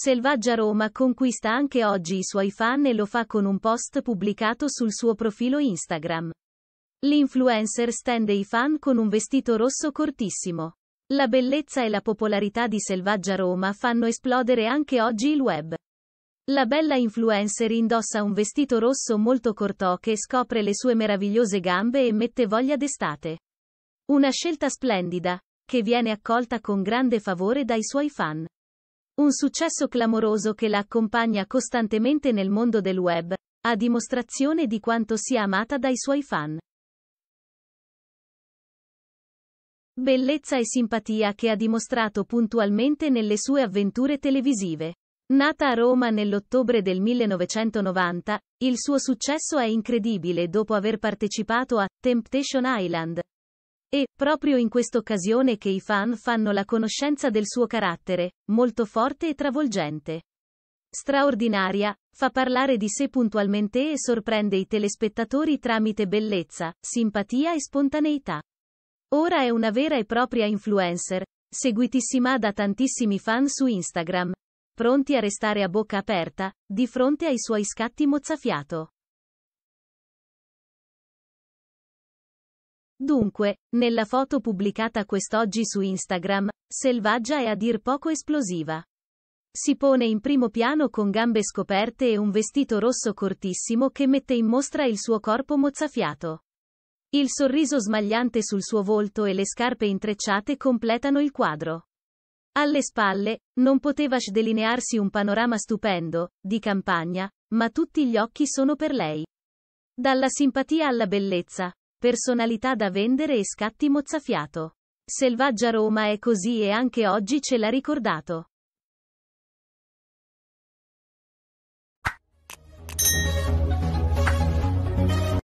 Selvaggia Roma conquista anche oggi i suoi fan e lo fa con un post pubblicato sul suo profilo Instagram. L'influencer stende i fan con un vestito rosso cortissimo. La bellezza e la popolarità di Selvaggia Roma fanno esplodere anche oggi il web. La bella influencer indossa un vestito rosso molto corto che scopre le sue meravigliose gambe e mette voglia d'estate. Una scelta splendida, che viene accolta con grande favore dai suoi fan. Un successo clamoroso che la accompagna costantemente nel mondo del web, a dimostrazione di quanto sia amata dai suoi fan. Bellezza e simpatia che ha dimostrato puntualmente nelle sue avventure televisive. Nata a Roma nell'ottobre del 1990, il suo successo è incredibile dopo aver partecipato a Temptation Island, e, proprio in quest'occasione che i fan fanno la conoscenza del suo carattere, molto forte e travolgente. Straordinaria, fa parlare di sé puntualmente e sorprende i telespettatori tramite bellezza, simpatia e spontaneità. Ora è una vera e propria influencer, seguitissima da tantissimi fan su Instagram, pronti a restare a bocca aperta, di fronte ai suoi scatti mozzafiato. Dunque, nella foto pubblicata quest'oggi su Instagram, selvaggia e a dir poco esplosiva. Si pone in primo piano con gambe scoperte e un vestito rosso cortissimo che mette in mostra il suo corpo mozzafiato. Il sorriso smagliante sul suo volto e le scarpe intrecciate completano il quadro. Alle spalle, non poteva delinearsi un panorama stupendo, di campagna, ma tutti gli occhi sono per lei. Dalla simpatia alla bellezza, Personalità da vendere e scatti mozzafiato. Selvaggia Roma è così e anche oggi ce l'ha ricordato.